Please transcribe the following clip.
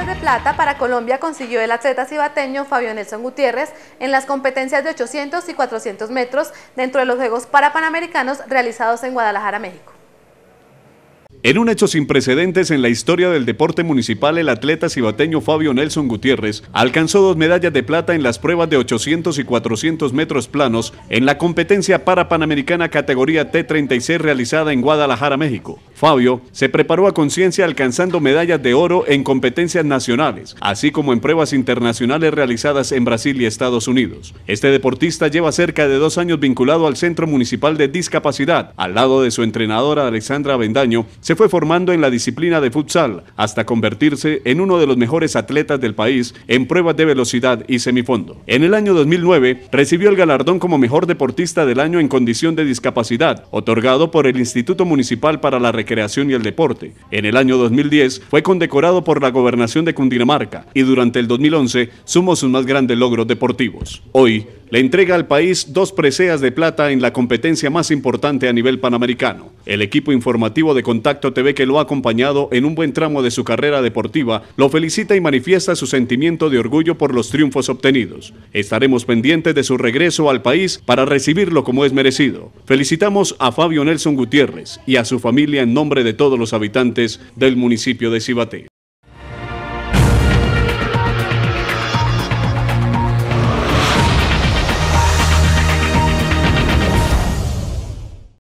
de plata para Colombia consiguió el atleta cibateño Fabio Nelson Gutiérrez en las competencias de 800 y 400 metros dentro de los Juegos Parapanamericanos realizados en Guadalajara, México. En un hecho sin precedentes en la historia del deporte municipal, el atleta cibateño Fabio Nelson Gutiérrez alcanzó dos medallas de plata en las pruebas de 800 y 400 metros planos en la competencia para panamericana categoría T36 realizada en Guadalajara, México. Fabio se preparó a conciencia alcanzando medallas de oro en competencias nacionales, así como en pruebas internacionales realizadas en Brasil y Estados Unidos. Este deportista lleva cerca de dos años vinculado al Centro Municipal de Discapacidad, al lado de su entrenadora Alexandra Bendaño, se fue formando en la disciplina de futsal hasta convertirse en uno de los mejores atletas del país en pruebas de velocidad y semifondo. En el año 2009 recibió el galardón como mejor deportista del año en condición de discapacidad, otorgado por el Instituto Municipal para la Recreación y el Deporte. En el año 2010 fue condecorado por la Gobernación de Cundinamarca y durante el 2011 sumó sus más grandes logros deportivos. Hoy, le entrega al país dos preseas de plata en la competencia más importante a nivel panamericano. El equipo informativo de contacto TV que lo ha acompañado en un buen tramo de su carrera deportiva, lo felicita y manifiesta su sentimiento de orgullo por los triunfos obtenidos. Estaremos pendientes de su regreso al país para recibirlo como es merecido. Felicitamos a Fabio Nelson Gutiérrez y a su familia en nombre de todos los habitantes del municipio de Cibaté.